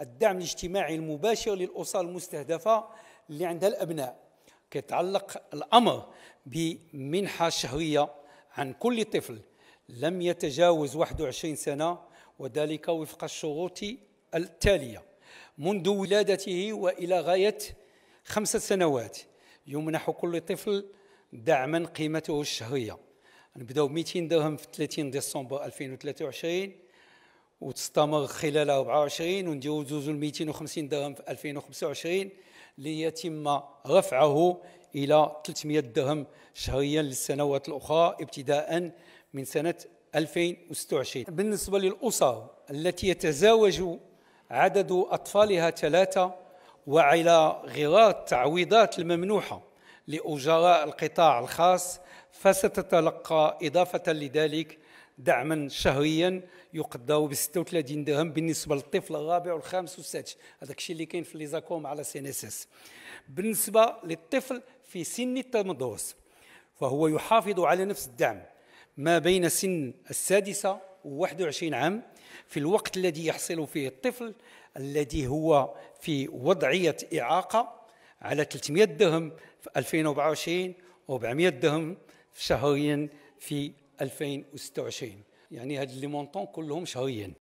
الدعم الاجتماعي المباشر للأسر المستهدفة اللي عندها الأبناء كيتعلق الأمر بمنحة شهرية عن كل طفل لم يتجاوز 21 سنة وذلك وفق الشروط التالية منذ ولادته وإلى غاية خمسة سنوات يمنح كل طفل دعما قيمته الشهرية نبداو 200 درهم في 30 ديسمبر 2023 وتستمر خلال 24 ونديرو زوج 250 درهم في 2025 ليتم رفعه الى 300 درهم شهريا للسنوات الاخرى ابتداء من سنه 2026 بالنسبه للاسر التي يتزاوج عدد اطفالها ثلاثه وعلى غرار التعويضات الممنوحه لأجراء القطاع الخاص فستتلقى إضافة لذلك دعما شهريا يقدر ب 36 درهم بالنسبه للطفل الرابع والخامس والسادس هذاك الشيء اللي كاين في ليزاكوم على سي ان اس اس بالنسبه للطفل في سن التمدرس فهو يحافظ على نفس الدعم ما بين سن السادسه و21 عام في الوقت الذي يحصل فيه الطفل الذي هو في وضعيه اعاقه على 300 درهم في 2024 و400 درهم شهريا في 2026 يعني هاد لي مونطون كلهم شهريا